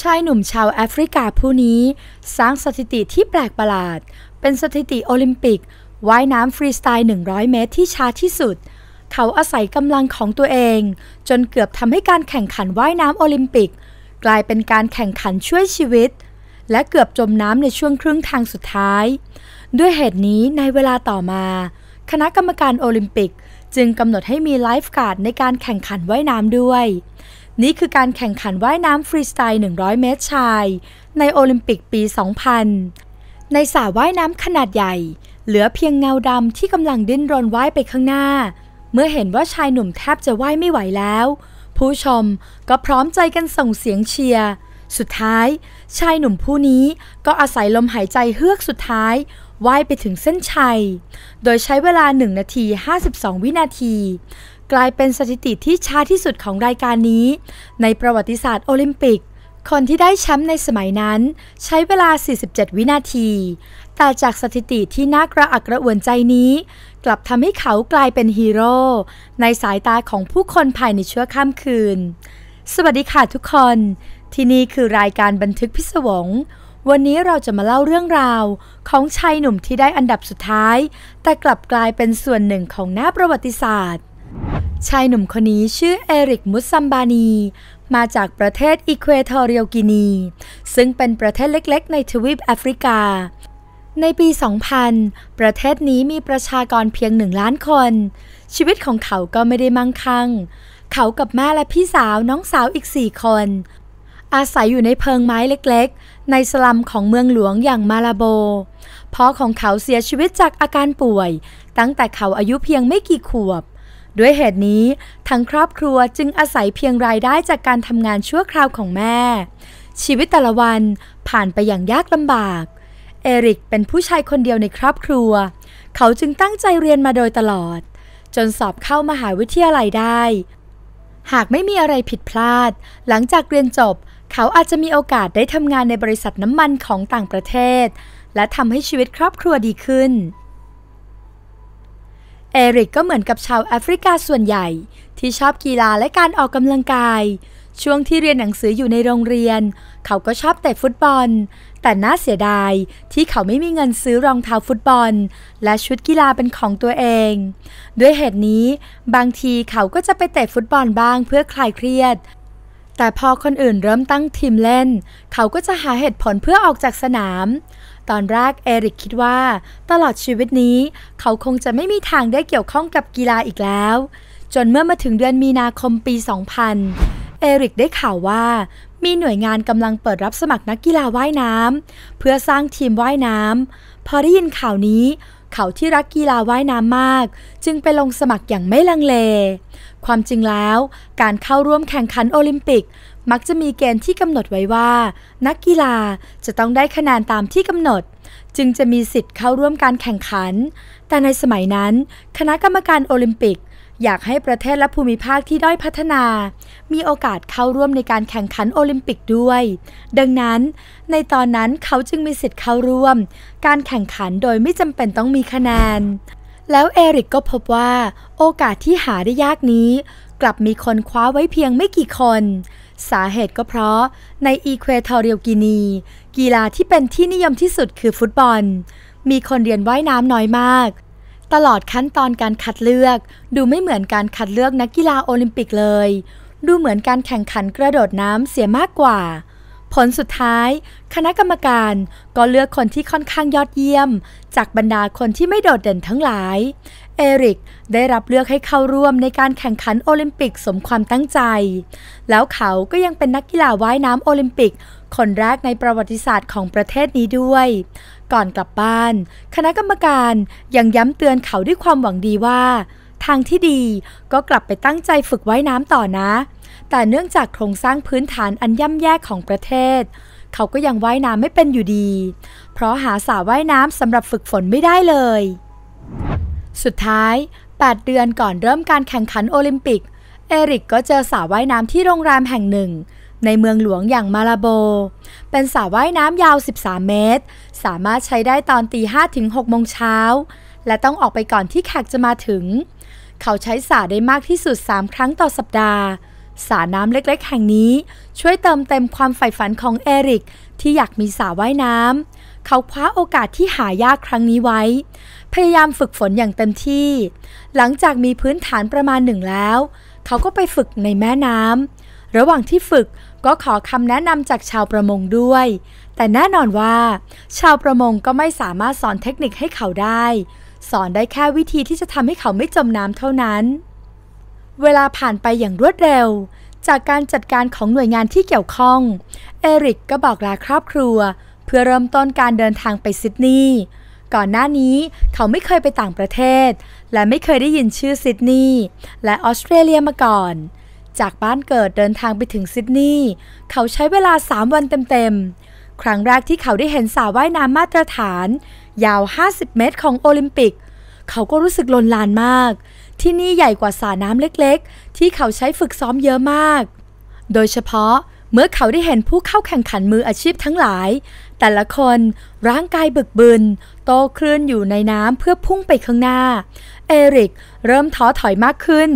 ชายหนุ่มชาวแอฟริกาผู้นี้สร้างสถิติที่แปลกประหลาด เป็นสถิติโอลิมปิกว่ายน้ำฟรีสไตล์ 100 เมตรที่ช้าที่สุด เขาอาศัยกำลังของตัวเอง จนเกือบทำให้การแข่งขันว่ายน้ำโอลิมปิก กลายเป็นการแข่งขันช่วยชีวิต และเกือบจมน้ำในช่วงครึ่งทางสุดท้าย ด้วยเหตุนี้ในเวลาต่อมา คณะกรรมการโอลิมปิกจึงกำหนดให้มีไลฟ์การ์ดในการแข่งขันว่ายน้ำด้วยนี่คือการแข่งขันว่ายน้ำฟรีสไตล์ 100 เมตรชาย ในโอลิมปิกปี 2000 ในสระว่ายน้ำขนาดใหญ่เหลือเพียงเงาดำที่กำลังดิ้นรนว่ายไปข้างหน้า เมื่อเห็นว่าชายหนุ่มแทบจะว่ายไม่ไหวแล้ว ผู้ชมก็พร้อมใจกันส่งเสียงเชียร์ สุดท้ายชายหนุ่มผู้นี้ก็อาศัยลมหายใจเฮือกสุดท้ายว่ายไปถึงเส้นชัย โดยใช้เวลา 1 นาที 52 วินาทีกลายเป็นสถิติที่ช้าที่สุดของรายการนี้ ในประวัติศาสตร์โอลิมปิก คนที่ได้แชมป์ในสมัยนั้น ใช้เวลา 47 วินาที แต่จากสถิติที่น่ากระอักกระอ่วนใจนี้ กลับทำให้เขากลายเป็นฮีโร่ในสายตาของผู้คนภายในชั่วข้ามคืน สวัสดีค่ะทุกคน ที่นี่คือรายการบันทึกพิศวง วันนี้เราจะมาเล่าเรื่องราว ของชายหนุ่มที่ได้อันดับสุดท้าย แต่กลับกลายเป็นส่วนหนึ่งของหน้าประวัติศาสตร์ชายหนุ่มคนนี้ชื่อเอริกมุสซัมบานี มาจากประเทศอีควทอเรียลกินี ซึ่งเป็นประเทศเล็กๆ ในทวีปแอฟริกา ในปี 2000 ประเทศนี้มีประชากรเพียงหนึ่งล้านคน ชีวิตของเขาก็ไม่ได้มั่งคั่ง เขากับแม่และพี่สาวน้องสาวอีกสี่คน อาศัยอยู่ในเพิงไม้เล็กๆ ในสลัมของเมืองหลวงอย่างมาลาโบพ่อของเขาเสียชีวิตจากอาการป่วย ตั้งแต่เขาอายุเพียงไม่กี่ขวบด้วยเหตุนี้ทั้งครอบครัวจึงอาศัยเพียงรายได้จากการทำงานชั่วคราวของแม่ ชีวิตแต่ละวันผ่านไปอย่างยากลำบาก เอริกเป็นผู้ชายคนเดียวในครอบครัว เขาจึงตั้งใจเรียนมาโดยตลอด จนสอบเข้ามหาวิทยาลัยได้ หากไม่มีอะไรผิดพลาด หลังจากเรียนจบ เขาอาจจะมีโอกาสได้ทำงานในบริษัทน้ำมันของต่างประเทศ และทำให้ชีวิตครอบครัวดีขึ้นเอริกก็เหมือนกับชาวแอฟริกาส่วนใหญ่ที่ชอบกีฬาและการออกกำลังกาย ช่วงที่เรียนหนังสืออยู่ในโรงเรียนเขาก็ชอบเตะฟุตบอล แต่น่าเสียดายที่เขาไม่มีเงินซื้อรองเท้าฟุตบอล และชุดกีฬาเป็นของตัวเอง ด้วยเหตุนี้บางทีเขาก็จะไปเตะฟุตบอลบ้างเพื่อคลายเครียด แต่พอคนอื่นเริ่มตั้งทีมเล่น เขาก็จะหาเหตุผลเพื่อออกจากสนามตอนแรกเอริกคิดว่า ตลอดชีวิตนี้ เขาคงจะไม่มีทางได้เกี่ยวข้องกับกีฬาอีกแล้ว จนเมื่อมาถึงเดือนมีนาคมปี 2000 เอริกได้ข่าวว่ามีหน่วยงานกำลังเปิดรับสมัครนักกีฬาว่ายน้ำเพื่อสร้างทีมว่ายน้ำพอได้ยินข่าวนี้ เขาที่รักกีฬาว่ายน้ำมาก จึงไปลงสมัครอย่างไม่ลังเล ความจริงแล้วการเข้าร่วมแข่งขันโอลิมปิกมักจะมีเกณฑ์ที่กำหนดไว้ว่า นักกีฬาจะต้องได้คะแนนตามที่กำหนด จึงจะมีสิทธิ์เข้าร่วมการแข่งขัน แต่ในสมัยนั้น คณะกรรมการโอลิมปิกอยากให้ประเทศและภูมิภาคที่ด้อยพัฒนา มีโอกาสเข้าร่วมในการแข่งขันโอลิมปิกด้วย ดังนั้นในตอนนั้นเขาจึงมีสิทธิ์เข้าร่วมการแข่งขันโดยไม่จำเป็นต้องมีคะแนนแล้วเอริกก็พบว่า โอกาสที่หาได้ยากนี้ กลับมีคนคว้าไว้เพียงไม่กี่คนสาเหตุก็เพราะในอีเควทอเรียลกินี กีฬาที่เป็นที่นิยมที่สุดคือฟุตบอล มีคนเรียนว่ายน้ำน้อยมาก ตลอดขั้นตอนการคัดเลือกดูไม่เหมือนการคัดเลือกนักกีฬาโอลิมปิกเลย ดูเหมือนการแข่งขันกระโดดน้ำเสียมากกว่าผลสุดท้าย คณะกรรมการก็เลือกคนที่ค่อนข้างยอดเยี่ยม จากบรรดาคนที่ไม่โดดเด่นทั้งหลาย เอริกได้รับเลือกให้เข้าร่วมในการแข่งขันโอลิมปิกสมความตั้งใจ แล้วเขาก็ยังเป็นนักกีฬาว่ายน้ำโอลิมปิกคนแรกในประวัติศาสตร์ของประเทศนี้ด้วย ก่อนกลับบ้าน คณะกรรมการยังย้ำเตือนเขาด้วยความหวังดีว่า ทางที่ดีก็กลับไปตั้งใจฝึกว่ายน้ำต่อนะแต่เนื่องจากโครงสร้างพื้นฐานอันย่ำแย่ของประเทศ เขาก็ยังว่ายน้ำไม่เป็นอยู่ดี เพราะหาสาว่ายน้ำสำหรับฝึกฝนไม่ได้เลย สุดท้าย 8 เดือนก่อนเริ่มการแข่งขันโอลิมปิก เอริกก็เจอสาว่ายน้ำที่โรงแรมแห่งหนึ่ง ในเมืองหลวงอย่างมาลาโบ เป็นสาว่ายน้ำยาว 13 เมตร สามารถใช้ได้ตอนตี5ถึง6โมงเช้าและต้องออกไปก่อนที่แขกจะมาถึง เขาใช้สาได้มากที่สุด3ครั้งต่อสัปดาห์สระน้ำเล็กๆ แห่งนี้ ช่วยเติมเต็มความใฝ่ฝันของเอริกที่อยากมีสระว่ายน้ำเขาคว้าโอกาสที่หายากครั้งนี้ไว้ พยายามฝึกฝนอย่างเต็มที่ หลังจากมีพื้นฐานประมาณหนึ่งแล้ว เขาก็ไปฝึกในแม่น้ำระหว่างที่ฝึกก็ขอคำแนะนำจากชาวประมงด้วย แต่แน่นอนว่า ชาวประมงก็ไม่สามารถสอนเทคนิคให้เขาได้ สอนได้แค่วิธีที่จะทำให้เขาไม่จมน้ำเท่านั้นเวลาผ่านไปอย่างรวดเร็ว จากการจัดการของหน่วยงานที่เกี่ยวข้อง เอริกก็บอกลาครอบครัว เพื่อเริ่มต้นการเดินทางไปซิดนีย์ก่อนหน้านี้เขาไม่เคยไปต่างประเทศ และไม่เคยได้ยินชื่อซิดนีย์และออสเตรเลียมาก่อน จากบ้านเกิดเดินทางไปถึงซิดนีย์เขาใช้เวลา3วันเต็มๆครั้งแรกที่เขาได้เห็นสาวว่ายน้ำมาตรฐาน ยาว 50 เมตรของโอลิมปิก เขาก็รู้สึกลนลานมากที่นี่ใหญ่กว่าสระน้ำเล็กๆ ที่เขาใช้ฝึกซ้อมเยอะมาก โดยเฉพาะเมื่อเขาได้เห็นผู้เข้าแข่งขันมืออาชีพทั้งหลาย แต่ละคนร่างกายบึกบึนโตคลื่นอยู่ในน้ำเพื่อพุ่งไปข้างหน้า เอริกเริ่มท้อถอยมากขึ้น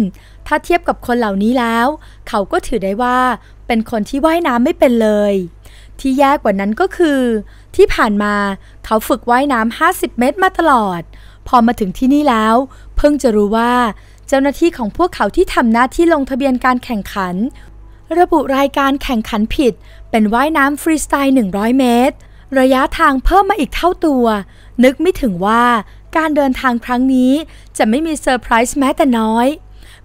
ถ้าเทียบกับคนเหล่านี้แล้ว เขาก็ถือได้ว่าเป็นคนที่ว่ายน้ำไม่เป็นเลยที่แย่กว่านั้นก็คือ ที่ผ่านมาเขาฝึกว่ายน้ำ 50 เมตรมาตลอดพอมาถึงที่นี่แล้วเพิ่งจะรู้ว่าเจ้าหน้าที่ของพวกเขาที่ทำหน้าที่ลงทะเบียนการแข่งขัน ระบุรายการแข่งขันผิดเป็นว่ายน้ำฟรีสไตล์100 เมตร ระยะทางเพิ่มมาอีกเท่าตัว นึกไม่ถึงว่าการเดินทางครั้งนี้จะไม่มีเซอร์ไพรส์แม้แต่น้อย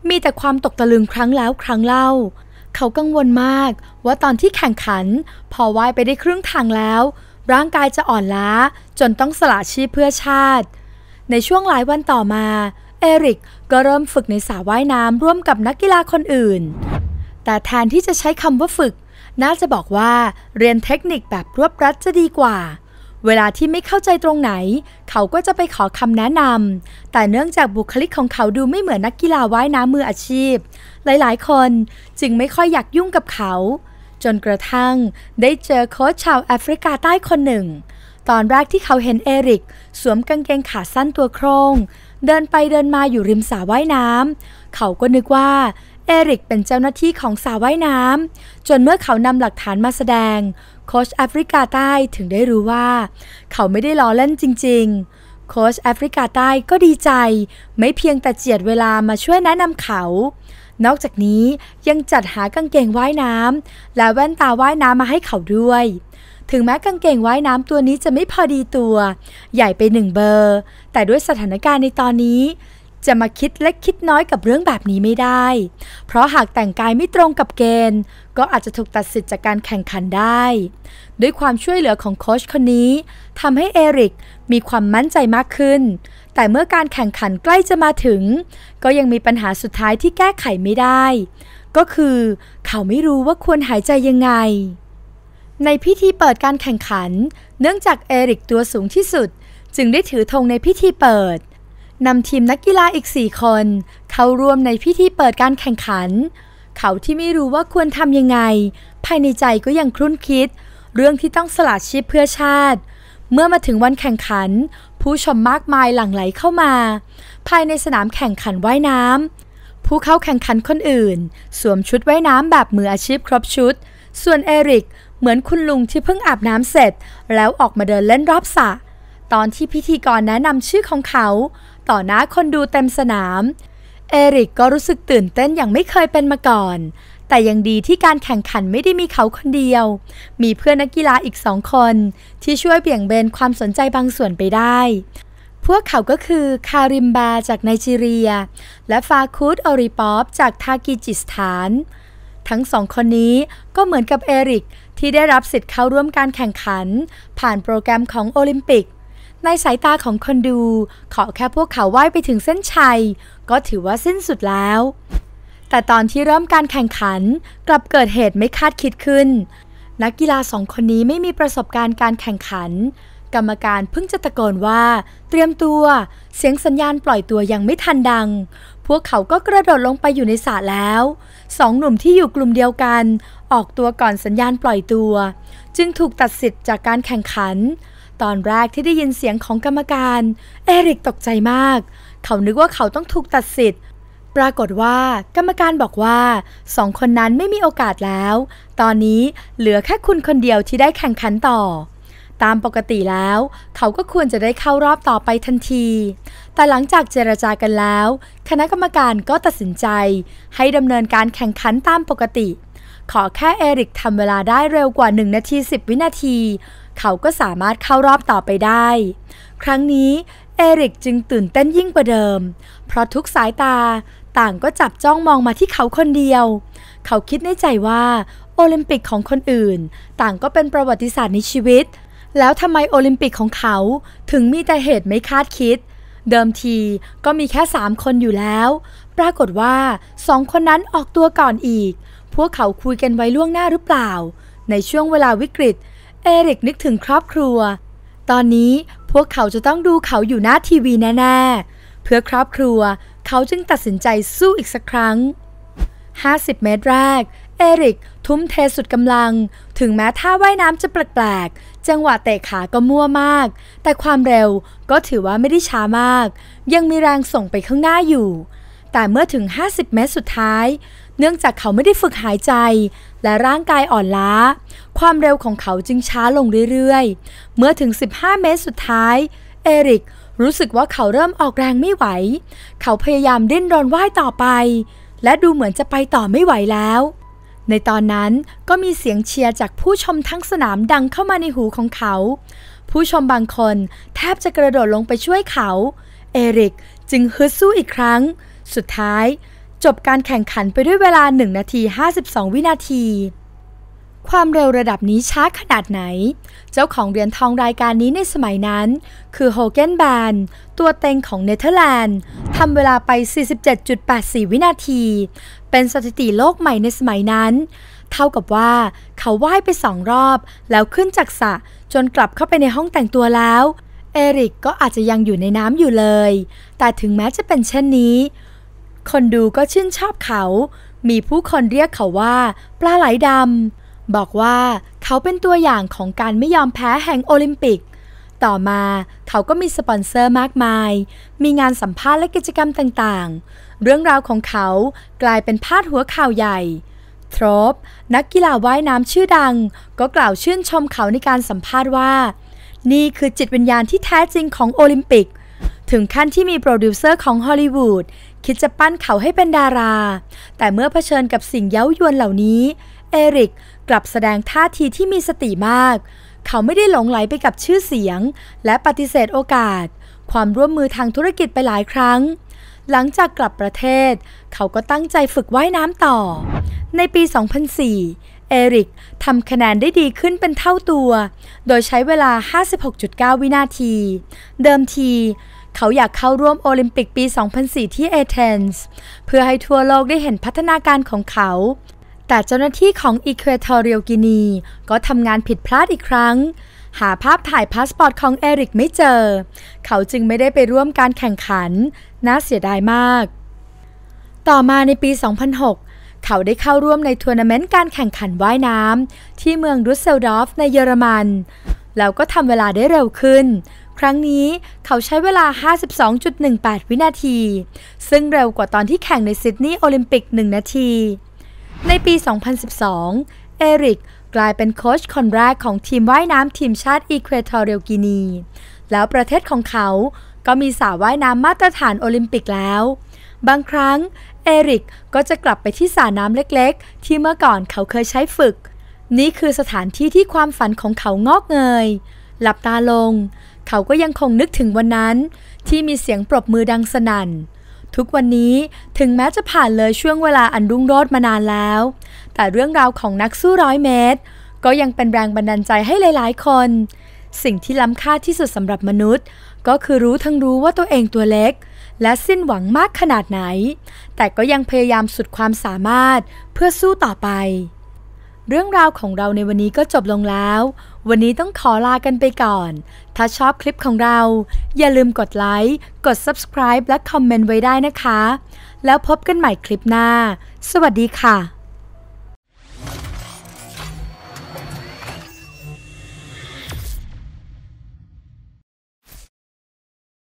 มีแต่ความตกตะลึงครั้งแล้วครั้งเล่า เขากังวลมาก ว่าตอนที่แข่งขันพอว่ายไปได้ครึ่งทางแล้ว ร่างกายจะอ่อนล้า จนต้องสละชีพเพื่อชาติในช่วงหลายวันต่อมา เอริกก็เริ่มฝึกในสระว่ายน้ำร่วมกับนักกีฬาคนอื่น แต่แทนที่จะใช้คำว่าฝึก น่าจะบอกว่าเรียนเทคนิคแบบรวบรัดจะดีกว่า เวลาที่ไม่เข้าใจตรงไหน เขาก็จะไปขอคำแนะนำแต่เนื่องจากบุคลิกของเขาดูไม่เหมือนนักกีฬาว่ายน้ำมืออาชีพ หลาย ๆ คนจึงไม่ค่อยอยากยุ่งกับเขา จนกระทั่งได้เจอโค้ชชาวแอฟริกาใต้คนหนึ่งตอนแรกที่เขาเห็นเอริกสวมกางเกงขาสั้นตัวโครง เดินไปเดินมาอยู่ริมสระว่ายน้ำเขาก็นึกว่า เอริกเป็นเจ้าหน้าที่ของสาว่ายน้ำจนเมื่อเขานำหลักฐานมาแสดงโคชแอฟริกาใต้ถึงได้รู้ว่า เขาไม่ได้ล้อเล่นจริงๆ โคชแอฟริกาใต้ก็ดีใจ ไม่เพียงแต่เจียดเวลามาช่วยแนะนำเขา นอกจากนี้ยังจัดหากางเกงว่ายน้ำและแว่นตาว่ายน้ำมาให้เขาด้วยถึงแม้กางเกงว่ายน้ำตัวนี้จะไม่พอดีตัว ใหญ่ไปหนึ่งเบอร์ แต่ด้วยสถานการณ์ในตอนนี้ จะมาคิดเล็กคิดน้อยกับเรื่องแบบนี้ไม่ได้ เพราะหากแต่งกายไม่ตรงกับเกณฑ์ ก็อาจจะถูกตัดสิทธิ์จากการแข่งขันได้ ด้วยความช่วยเหลือของโค้ชคนนี้ทำให้เอริกมีความมั่นใจมากขึ้น แต่เมื่อการแข่งขันใกล้จะมาถึง ก็ยังมีปัญหาสุดท้ายที่แก้ไขไม่ได้ ก็คือ เขาไม่รู้ว่าควรหายใจยังไงในพิธีเปิดการแข่งขัน เนื่องจากเอริกตัวสูงที่สุด จึงได้ถือธงในพิธีเปิดนำทีมนักกีฬาอีก4คน เข้าร่วมในพิธีเปิดการแข่งขัน เขาที่ไม่รู้ว่าควรทำยังไง ภายในใจก็ยังครุ่นคิด เรื่องที่ต้องสละชีพเพื่อชาติ เมื่อมาถึงวันแข่งขัน ผู้ชมมากมายหลั่งไหลเข้ามา ภายในสนามแข่งขันว่ายน้ำผู้เข้าแข่งขันคนอื่น สวมชุดว่ายน้ำแบบมืออาชีพครบชุด ส่วนเอริกเหมือนคุณลุงที่เพิ่งอาบน้ำเสร็จ แล้วออกมาเดินเล่นรอบสระตอนที่พิธีกรแนะนำชื่อของเขา ต่อหน้าคนดูเต็มสนาม เอริกก็รู้สึกตื่นเต้นอย่างไม่เคยเป็นมาก่อน แต่ยังดีที่การแข่งขันไม่ได้มีเขาคนเดียว มีเพื่อนนักกีฬาอีกสองคน ที่ช่วยเบี่ยงเบนความสนใจบางส่วนไปได้ พวกเขาก็คือคาริมบาจากไนจีเรีย และฟาคูดอริปอปจากทากิจิสถานทั้งสองคนนี้ก็เหมือนกับเอริกที่ได้รับสิทธิ์เข้าร่วมการแข่งขัน ผ่านโปรแกรมของโอลิมปิก ในสายตาของคนดู ขอแค่พวกเขาว่ายไปถึงเส้นชัย ก็ถือว่าสิ้นสุดแล้ว แต่ตอนที่เริ่มการแข่งขัน กลับเกิดเหตุไม่คาดคิดขึ้น นักกีฬาสองคนนี้ไม่มีประสบการณ์การแข่งขันกรรมการเพิ่งจะตะโกนว่า เตรียมตัวเสียงสัญญาณปล่อยตัวยังไม่ทันดัง พวกเขาก็กระโดดลงไปอยู่ในสระแล้ว สองหนุ่มที่อยู่กลุ่มเดียวกัน ออกตัวก่อนสัญญาณปล่อยตัว จึงถูกตัดสิทธิ์จากการแข่งขัน ตอนแรกที่ได้ยินเสียงของกรรมการเอริกตกใจมาก เขานึกว่าเขาต้องถูกตัดสิทธิ์ ปรากฏว่ากรรมการบอกว่าสองคนนั้นไม่มีโอกาสแล้ว ตอนนี้เหลือแค่คุณคนเดียวที่ได้แข่งขันต่อตามปกติแล้ว เขาก็ควรจะได้เข้ารอบต่อไปทันที แต่หลังจากเจรจากันแล้ว คณะกรรมการก็ตัดสินใจให้ดำเนินการแข่งขันตามปกติ ขอแค่เอริกทำเวลาได้เร็วกว่า 1 นาที 10 วินาที เขาก็สามารถเข้ารอบต่อไปได้ ครั้งนี้เอริกจึงตื่นเต้นยิ่งกว่าเดิม เพราะทุกสายตาต่างก็จับจ้องมองมาที่เขาคนเดียว เขาคิดในใจว่า โอลิมปิกของคนอื่น ต่างก็เป็นประวัติศาสตร์ในชีวิตแล้วทำไมโอลิมปิกของเขาถึงมีแต่เหตุไม่คาดคิด เดิมทีก็มีแค่ 3 คนอยู่แล้ว ปรากฏว่าสองคนนั้นออกตัวก่อนอีก พวกเขาคุยกันไว้ล่วงหน้าหรือเปล่า ในช่วงเวลาวิกฤต เอริกนึกถึงครอบครัว ตอนนี้พวกเขาจะต้องดูเขาอยู่หน้าทีวีแน่ๆ เพื่อครอบครัวเขาจึงตัดสินใจสู้อีกสักครั้ง 50 เมตรแรกเอริกทุ่มเทสุดกำลัง ถึงแม้ท่าว่ายน้ำจะแปลกๆ จังหวะเตะขาก็มั่วมาก แต่ความเร็วก็ถือว่าไม่ได้ช้ามาก ยังมีแรงส่งไปข้างหน้าอยู่ แต่เมื่อถึง 50เมตรสุดท้าย เนื่องจากเขาไม่ได้ฝึกหายใจ และร่างกายอ่อนล้า ความเร็วของเขาจึงช้าลงเรื่อยๆ เมื่อถึง 15 เมตรสุดท้าย เอริกรู้สึกว่าเขาเริ่มออกแรงไม่ไหว เขาพยายามดิ้นรนว่ายต่อไป และดูเหมือนจะไปต่อไม่ไหวแล้วในตอนนั้นก็มีเสียงเชียร์จากผู้ชมทั้งสนามดังเข้ามาในหูของเขา ผู้ชมบางคนแทบจะกระโดดลงไปช่วยเขา เอริกจึงฮึดสู้อีกครั้ง สุดท้ายจบการแข่งขันไปด้วยเวลา 1 นาที 52 วินาทีความเร็วระดับนี้ช้าขนาดไหน เจ้าของเหรียญทองรายการนี้ในสมัยนั้น คือโฮเกนแบนตัวเต็งของเนเธอร์แลนด์ทำเวลาไป 47.84 วินาที เป็นสถิติโลกใหม่ในสมัยนั้น เท่ากับว่าเขาว่ายไปสองรอบ แล้วขึ้นจากสระจนกลับเข้าไปในห้องแต่งตัวแล้ว เอริกก็อาจจะยังอยู่ในน้ำอยู่เลย แต่ถึงแม้จะเป็นเช่นนี้ คนดูก็ชื่นชอบเขา มีผู้คนเรียกเขาว่า ปลาไหลดำบอกว่าเขาเป็นตัวอย่างของการไม่ยอมแพ้แห่งโอลิมปิก ต่อมาเขาก็มีสปอนเซอร์มากมาย มีงานสัมภาษณ์และกิจกรรมต่าง ๆ เรื่องราวของเขากลายเป็นพาดหัวข่าวใหญ่ ทรปนักกีฬาว่ายน้ำชื่อดัง ก็กล่าวชื่นชมเขาในการสัมภาษณ์ว่า นี่คือจิตวิญญาณที่แท้จริงของโอลิมปิก ถึงขั้นที่มีโปรดิวเซอร์ของฮอลลีวูดคิดจะปั้นเขาให้เป็นดารา แต่เมื่อเผชิญกับสิ่งเย้ายวนเหล่านี้ เอริกกลับแสดงท่าทีที่มีสติมาก เขาไม่ได้หลงไหลไปกับชื่อเสียง และปฏิเสธโอกาส ความร่วมมือทางธุรกิจไปหลายครั้ง หลังจากกลับประเทศ เขาก็ตั้งใจฝึกว่ายน้ำต่อ ในปี 2004 เอริกทำคะแนนได้ดีขึ้นเป็นเท่าตัว โดยใช้เวลา 56.9 วินาที เดิมที เขาอยากเข้าร่วมโอลิมปิกปี 2004 ที่เอเธนส์เพื่อให้ทั่วโลกได้เห็นพัฒนาการของเขาแต่เจ้าหน้าที่ของอีควาทอเรียลกินีก็ทำงานผิดพลาดอีกครั้ง หาภาพถ่ายพาสปอร์ตของเอริกไม่เจอ เขาจึงไม่ได้ไปร่วมการแข่งขัน น่าเสียดายมาก ต่อมาในปี 2006 เขาได้เข้าร่วมในทัวร์นาเมนต์การแข่งขันว่ายน้ำที่เมืองดุสเซลดอฟในเยอรมัน แล้วก็ทำเวลาได้เร็วขึ้น ครั้งนี้เขาใช้เวลา 52.18 วินาที ซึ่งเร็วกว่าตอนที่แข่งในซิดนีย์โอลิมปิก 1 นาทีในปี 2012 เอริกกลายเป็นโค้ชคนแรกของทีมว่ายน้ำ ทีมชาติอีควทอเรียลกินี แล้วประเทศของเขาก็มีสาวว่ายน้ำมาตรฐานโอลิมปิกแล้ว บางครั้งเอริกก็จะกลับไปที่สระน้ำเล็กๆ ที่เมื่อก่อนเขาเคยใช้ฝึก นี่คือสถานที่ที่ความฝันของเขางอกเงย หลับตาลง เขาก็ยังคงนึกถึงวันนั้นที่มีเสียงปรบมือดังสนั่นทุกวันนี้ถึงแม้จะผ่านเลยช่วงเวลาอันรุ่งโรจน์มานานแล้ว แต่เรื่องราวของนักสู้ร้อยเมตร ก็ยังเป็นแรงบันดาลใจให้หลาย ๆ คน สิ่งที่ล้ำค่าที่สุดสำหรับมนุษย์ ก็คือรู้ทั้งรู้ว่าตัวเองตัวเล็ก และสิ้นหวังมากขนาดไหน แต่ก็ยังพยายามสุดความสามารถเพื่อสู้ต่อไป เรื่องราวของเราในวันนี้ก็จบลงแล้ววันนี้ต้องขอลากันไปก่อน ถ้าชอบคลิปของเรา อย่าลืมกดไลค์ กด subscribe และคอมเมนต์ไว้ได้นะคะ แล้วพบกันใหม่คลิปหน้า สวัสดีค่ะ